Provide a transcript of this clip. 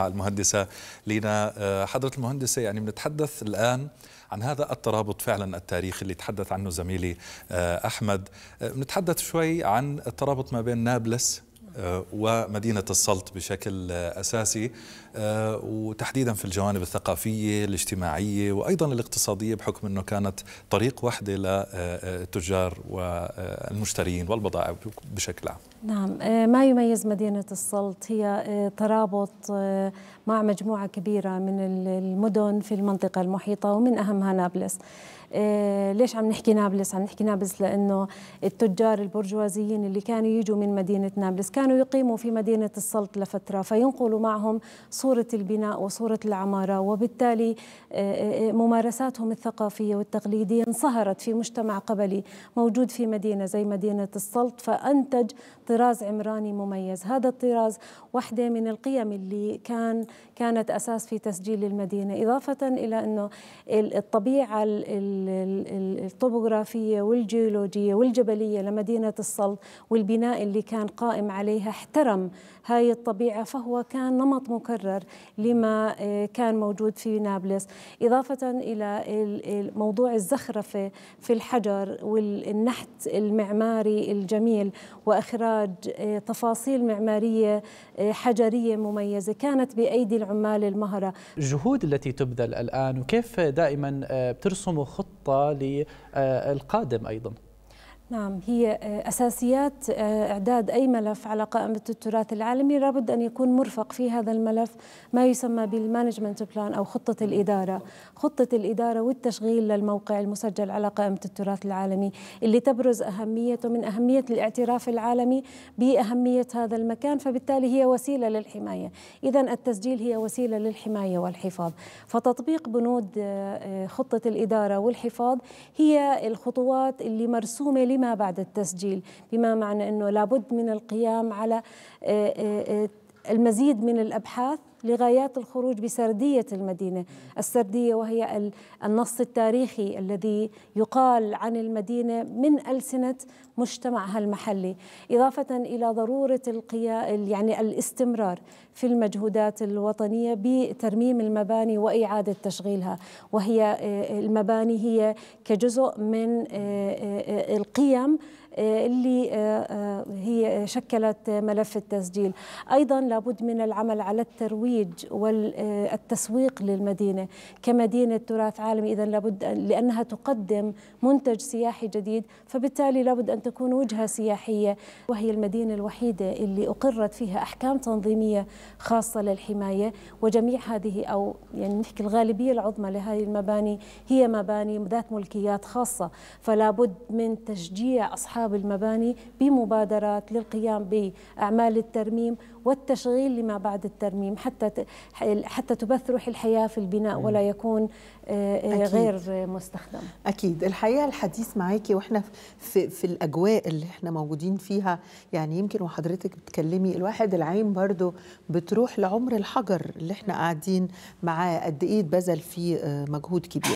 المهندسة لينا آه، حضرة المهندسة يعني بنتحدث الآن عن هذا الترابط فعلا التاريخي اللي تحدث عنه زميلي آه، أحمد آه، بنتحدث شوي عن الترابط ما بين نابلس آه، ومدينة السلط بشكل آه، أساسي آه، وتحديدا في الجوانب الثقافية الاجتماعية وأيضا الاقتصادية بحكم أنه كانت طريق واحدة للتجار والمشترين والبضائع بشكل عام نعم ما يميز مدينة السلط هي ترابط مع مجموعة كبيرة من المدن في المنطقة المحيطة ومن أهمها نابلس ليش عم نحكي نابلس؟ عم نحكي نابلس لأنه التجار البرجوازيين اللي كانوا يجوا من مدينة نابلس كانوا كانوا يقيموا في مدينة السلط لفترة فينقلوا معهم صورة البناء وصورة العمارة وبالتالي آه، آه، آه، ممارساتهم الثقافية والتقليدية انصهرت في مجتمع قبلي موجود في مدينة زي مدينة السلط فأنتج طراز عمراني مميز هذا الطراز واحدة من القيم اللي كان كانت أساس في تسجيل المدينة إضافة إلى أنه الطبيعة الطبوغرافية والجيولوجية والجبلية لمدينة السلط والبناء اللي كان قائم عليه عليها احترم هاي الطبيعة فهو كان نمط مكرر لما آه، كان موجود في نابلس إضافة إلى موضوع الزخرفة في الحجر والنحت المعماري الجميل وإخراج آه، تفاصيل معمارية آه، حجرية مميزة كانت بأيدي العمال المهرة الجهود التي تبذل الآن وكيف دائما بترسموا خطة للقادم أيضا نعم هي آه، أساسيات آه، إعداد أي ملف على قائمة التراث العالمي لابد أن يكون مرفق في هذا الملف ما يسمى بالمانجمنت بلان أو خطة الإدارة خطة الإدارة والتشغيل للموقع المسجل على قائمة التراث العالمي اللي تبرز أهميته من أهمية الاعتراف العالمي بأهمية هذا المكان فبالتالي هي وسيلة للحماية إذا التسجيل هي وسيلة للحماية والحفاظ فتطبيق بنود آه، خطة الإدارة والحفاظ هي الخطوات اللي مرسومة لما بعد التسجيل بما معنى أنه لابد من القيام على آه، آه، آه، المزيد من الأبحاث لغايات الخروج بسردية المدينة السردية وهي النص التاريخي الذي يقال عن المدينة من ألسنة مجتمعها المحلي إضافة إلى ضرورة القيا... يعني الاستمرار في المجهودات الوطنية بترميم المباني وإعادة تشغيلها وهي آه، المباني هي كجزء من آه، آه، القيم اللي هي شكلت ملف التسجيل أيضا لابد من العمل على الترويج الترويج والتسويق للمدينة كمدينة تراث عالمي إذا لابد لأنها تقدم منتج سياحي جديد فبالتالي لابد أن تكون وجهة سياحية وهي المدينة الوحيدة اللي أقرت فيها أحكام تنظيمية خاصة للحماية وجميع هذه أو يعني نحكي الغالبية العظمى لهذه المباني هي مباني ذات ملكيات خاصة فلا بد من تشجيع أصحاب المباني بمبادرات للقيام بأعمال الترميم والتشغيل لما بعد الترميم حتى حتى تبث روح الحياه في البناء ولا يكون آه، آه، غير مستخدم اكيد الحقيقه الحديث معاكي واحنا في في الاجواء اللي احنا موجودين فيها يعني يمكن وحضرتك بتكلمي الواحد العين برضو بتروح لعمر الحجر اللي احنا قاعدين معاه قد ايه اتبذل فيه آه، مجهود كبير